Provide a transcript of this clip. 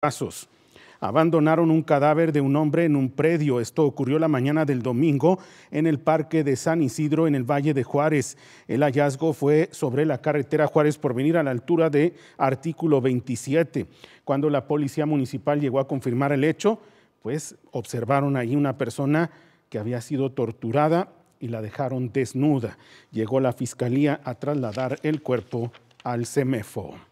Pasos. Abandonaron un cadáver de un hombre en un predio. Esto ocurrió la mañana del domingo en el parque de San Isidro, en el Valle de Juárez. El hallazgo fue sobre la carretera Juárez por venir a la altura de artículo 27. Cuando la policía municipal llegó a confirmar el hecho, pues observaron ahí una persona que había sido torturada y la dejaron desnuda. Llegó la fiscalía a trasladar el cuerpo al CEMEFO.